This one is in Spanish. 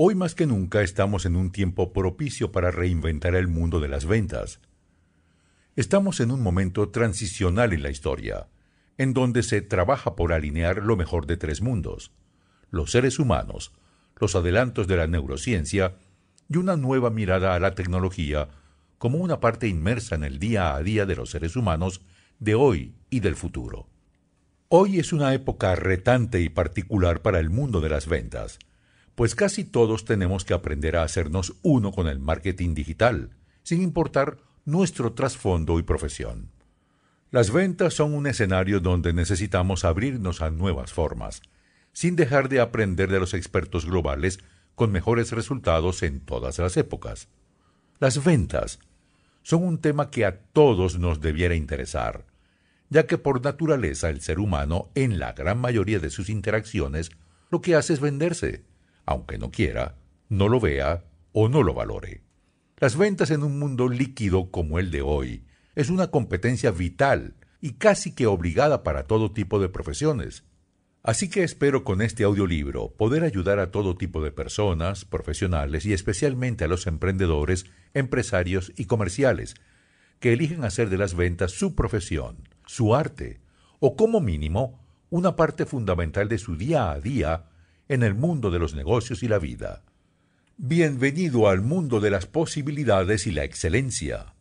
Hoy más que nunca estamos en un tiempo propicio para reinventar el mundo de las ventas. Estamos en un momento transicional en la historia, en donde se trabaja por alinear lo mejor de tres mundos, los seres humanos, los adelantos de la neurociencia y una nueva mirada a la tecnología como una parte inmersa en el día a día de los seres humanos de hoy y del futuro. Hoy es una época retante y particular para el mundo de las ventas, pues casi todos tenemos que aprender a hacernos uno con el marketing digital, sin importar nuestro trasfondo y profesión. Las ventas son un escenario donde necesitamos abrirnos a nuevas formas, sin dejar de aprender de los expertos globales con mejores resultados en todas las épocas. Las ventas son un tema que a todos nos debiera interesar, ya que por naturaleza el ser humano, en la gran mayoría de sus interacciones, lo que hace es venderse aunque no quiera, no lo vea o no lo valore. Las ventas en un mundo líquido como el de hoy es una competencia vital y casi que obligada para todo tipo de profesiones. Así que espero con este audiolibro poder ayudar a todo tipo de personas, profesionales y especialmente a los emprendedores, empresarios y comerciales que eligen hacer de las ventas su profesión, su arte o como mínimo una parte fundamental de su día a día en el mundo de los negocios y la vida. Bienvenido al mundo de las posibilidades y la excelencia.